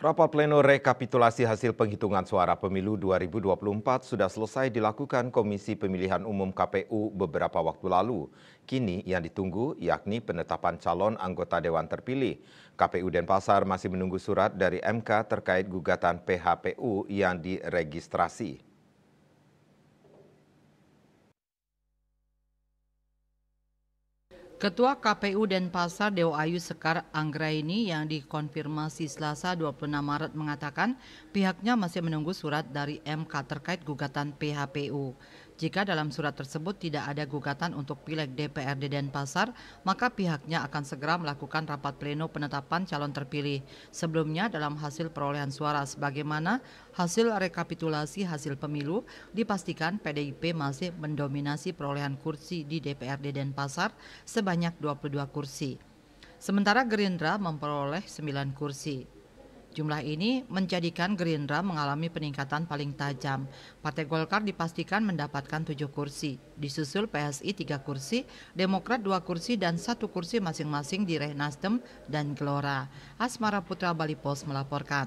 Rapat pleno rekapitulasi hasil penghitungan suara pemilu 2024 sudah selesai dilakukan Komisi Pemilihan Umum KPU beberapa waktu lalu. Kini yang ditunggu yakni penetapan calon anggota dewan terpilih. KPU Denpasar masih menunggu surat dari MK terkait gugatan PHPU yang diregistrasi. Ketua KPU Denpasar Dewa Ayu Sekar Anggraini yang dikonfirmasi Selasa 26 Maret mengatakan pihaknya masih menunggu surat dari MK terkait gugatan PHPU. Jika dalam surat tersebut tidak ada gugatan untuk pileg DPRD Denpasar, maka pihaknya akan segera melakukan rapat pleno penetapan calon terpilih. Sebelumnya dalam hasil perolehan suara sebagaimana hasil rekapitulasi hasil pemilu dipastikan PDIP masih mendominasi perolehan kursi di DPRD Denpasar sebanyak 22 kursi. Sementara Gerindra memperoleh 9 kursi. Jumlah ini menjadikan Gerindra mengalami peningkatan paling tajam. Partai Golkar dipastikan mendapatkan tujuh kursi, disusul PSI tiga kursi, Demokrat dua kursi dan satu kursi masing-masing di Reh Nasdem dan Gelora. Asmara Putra Bali Post melaporkan.